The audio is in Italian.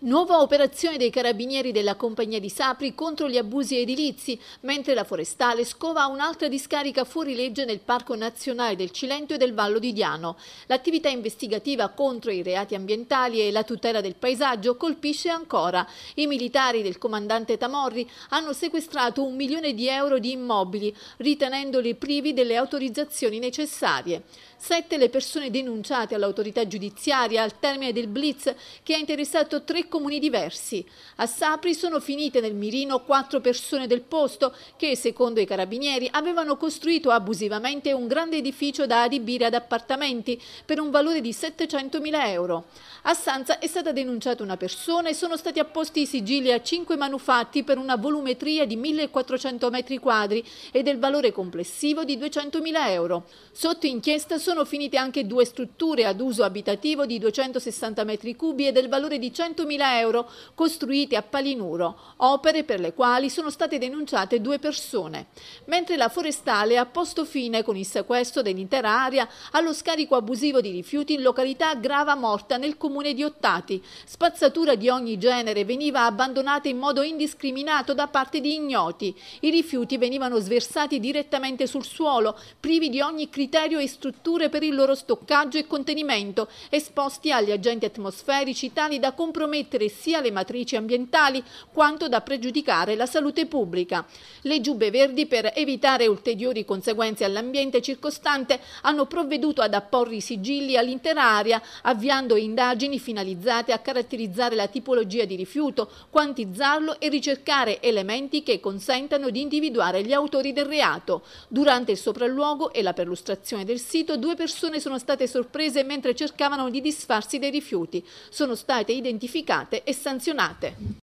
Nuova operazione dei carabinieri della compagnia di Sapri contro gli abusi edilizi, mentre la forestale scova un'altra discarica fuori legge nel Parco Nazionale del Cilento e del Vallo di Diano. L'attività investigativa contro i reati ambientali e la tutela del paesaggio colpisce ancora. I militari del comandante Tamorri hanno sequestrato un milione di euro di immobili, ritenendoli privi delle autorizzazioni necessarie. Sette le persone denunciate all'autorità giudiziaria al termine del blitz che ha interessato tre comuni diversi. A Sapri sono finite nel mirino quattro persone del posto che, secondo i carabinieri, avevano costruito abusivamente un grande edificio da adibire ad appartamenti per un valore di 700.000 euro. A Sanza è stata denunciata una persona e sono stati apposti i sigilli a cinque manufatti per una volumetria di 1.400 metri quadri e del valore complessivo di 200.000 euro. Sotto inchiesta sono finite anche due strutture ad uso abitativo di 260 metri cubi e del valore di 100.000 euro euro costruite a Palinuro, opere per le quali sono state denunciate due persone, mentre la forestale ha posto fine con il sequestro dell'intera area allo scarico abusivo di rifiuti in località Grava Morta nel comune di Ottati. Spazzatura di ogni genere veniva abbandonata in modo indiscriminato da parte di ignoti. I rifiuti venivano sversati direttamente sul suolo, privi di ogni criterio e strutture per il loro stoccaggio e contenimento, esposti agli agenti atmosferici tali da compromettere compromettere sia le matrici ambientali quanto da pregiudicare la salute pubblica. Le giubbe verdi per evitare ulteriori conseguenze all'ambiente circostante hanno provveduto ad apporre i sigilli all'intera area avviando indagini finalizzate a caratterizzare la tipologia di rifiuto, quantizzarlo e ricercare elementi che consentano di individuare gli autori del reato. Durante il sopralluogo e la perlustrazione del sito due persone sono state sorprese mentre cercavano di disfarsi dei rifiuti. Sono state identificate verificate e sanzionate.